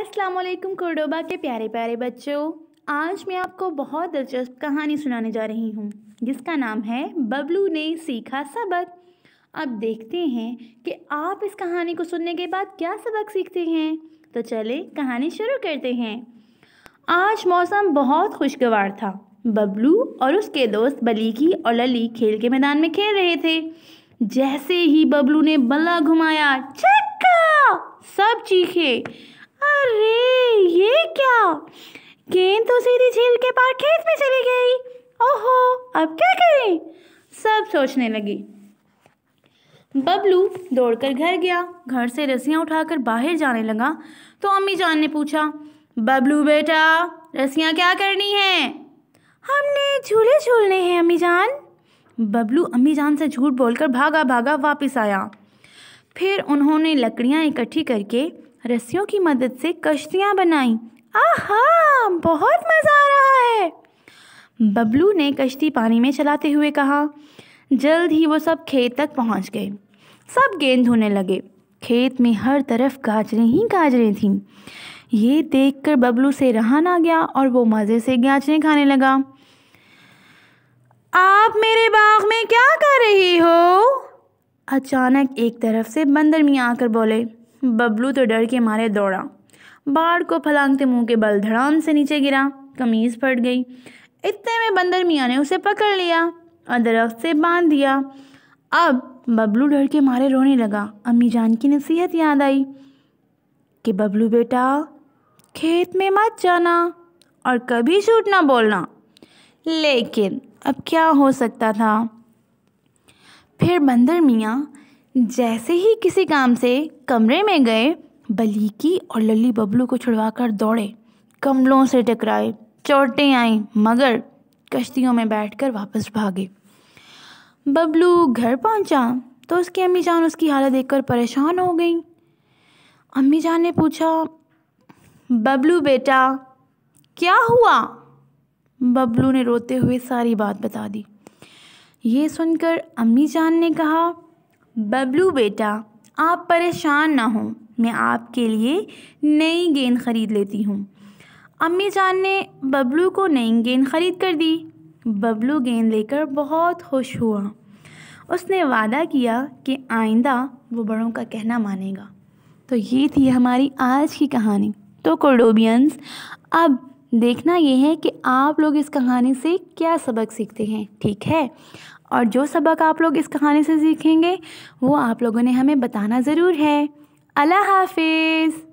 असलकम कोडोबा के प्यारे प्यारे बच्चों आज मैं आपको बहुत दिलचस्प कहानी सुनाने जा रही हूँ जिसका नाम है बबलू ने सीखा सबक अब देखते हैं कि आप इस कहानी को सुनने के बाद क्या सबक सीखते हैं तो चले कहानी शुरू करते हैं आज मौसम बहुत खुशगवार था बबलू और उसके दोस्त बलीकी और लली खेल के मैदान में खेल रहे थे जैसे ही बबलू ने बल्ला घुमाया सब चीखे अरे ये क्या गेंद तो सीधी झील के पार खेत में चली गई ओहो अब क्या करें सब सोचने लगी बबलू दौड़कर घर गया घर से रस्सियाँ उठाकर बाहर जाने लगा तो अम्मी जान ने पूछा बबलू बेटा रस्सियाँ क्या करनी है हमने झूले झूलने हैं अम्मी जान बबलू अम्मी जान से झूठ बोलकर भागा भागा वापस आया फिर उन्होंने लकड़ियाँ इकट्ठी करके रस्सियों की मदद से कश्तियाँ बनाई आहा बहुत मज़ा आ रहा है बबलू ने कश्ती पानी में चलाते हुए कहा जल्द ही वो सब खेत तक पहुंच गए सब गेंद धोने लगे खेत में हर तरफ गाजरें ही गाजरें थीं ये देखकर बबलू से रहा ना गया और वो मज़े से गाजरें खाने लगा आप मेरे बाग में क्या कर रही हो अचानक एक तरफ से बंदर मियाँ आकर बोले बबलू तो डर के मारे दौड़ा बाढ़ को फलांगते मुंह के बल धड़ाम से नीचे गिरा कमीज फट गई इतने में बंदर मियाँ ने उसे पकड़ लिया और दरख्त से बांध दिया अब बबलू डर के मारे रोने लगा अम्मी जान की नसीहत याद आई कि बबलू बेटा खेत में मत जाना और कभी झूठ ना बोलना लेकिन अब क्या हो सकता था फिर बंदर मियाँ जैसे ही किसी काम से कमरे में गए बलीकी और लल्ली बबलू को छुड़वाकर दौड़े कमलों से टकराए चोटें आईं मगर कश्तियों में बैठकर वापस भागे बबलू घर पहुंचा तो उसकी अम्मी जान उसकी हालत देखकर परेशान हो गई अम्मी जान ने पूछा बबलू बेटा क्या हुआ बबलू ने रोते हुए सारी बात बता दी ये सुनकर अम्मी जान ने कहा बबलू बेटा आप परेशान ना हों मैं आपके लिए नई गेंद ख़रीद लेती हूँ अम्मी जान ने बबलू को नई गेंद ख़रीद कर दी बबलू गेंद लेकर बहुत खुश हुआ उसने वादा किया कि आइंदा वो बड़ों का कहना मानेगा तो ये थी हमारी आज की कहानी तो कोडोबियंस अब देखना ये है कि आप लोग इस कहानी से क्या सबक सीखते हैं ठीक है और जो सबक आप लोग इस कहानी से सीखेंगे वो आप लोगों ने हमें बताना ज़रूर है अल्लाह हाफिज़